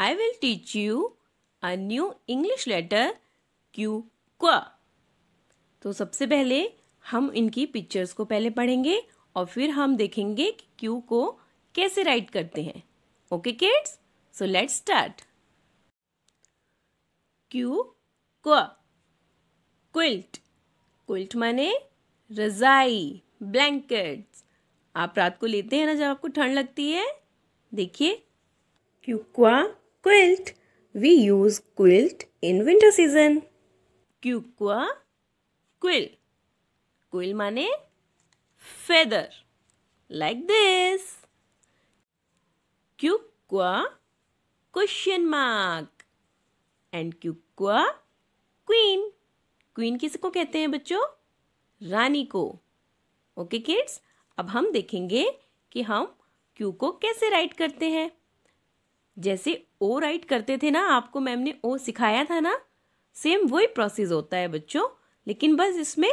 I will teach you a new English letter Q Q. तो सबसे पहले हम इनकी पिक्चर्स को पहले पढ़ेंगे और फिर हम देखेंगे कि क्यू को कैसे राइट करते हैं okay kids so let's start Q क्व क्विल्ट क्विल्ट माने रजाई ब्लैंकेट्स आप रात को लेते हैं ना जब आपको ठंड लगती है देखिए क्यू क्वा quilt. We use quilt in winter season. Kukwa quill. Quill mane feather. Like this. Kukwa question mark. And Kukwa queen. Queen किसको कहते हैं बच्चों रानी को ओके okay, kids. अब हम देखेंगे कि हम क्यू को कैसे राइट करते हैं जैसे ओ राइट करते थे ना आपको मैम ने ओ सिखाया था ना सेम वही प्रोसेस होता है बच्चों लेकिन बस इसमें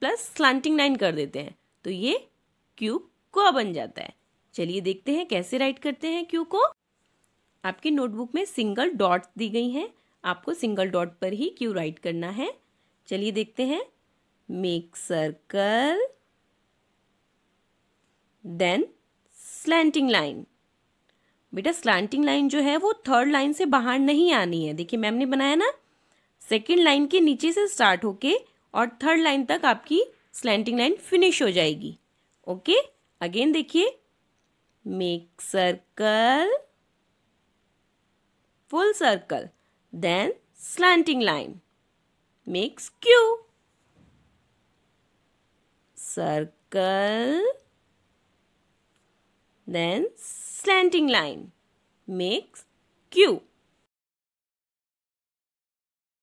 प्लस स्लांटिंग लाइन कर देते हैं तो ये क्यूब को बन जाता है चलिए देखते हैं कैसे राइट करते हैं क्यू को आपकी नोटबुक में सिंगल डॉट दी गई हैं आपको सिंगल डॉट पर ही क्यू राइट करना है चलिए देखते हैं make circle then slanting line बेटा स्लांटिंग लाइन जो है वो थर्ड लाइन से बाहर नहीं आनी है देखिए मैम ने बनाया ना सेकेंड लाइन के नीचे से स्टार्ट होके और थर्ड लाइन तक आपकी स्लैंटिंग लाइन फिनिश हो जाएगी ओके अगेन देखिए make circle full circle then slanting line makes Q circle then slanting line makes Q.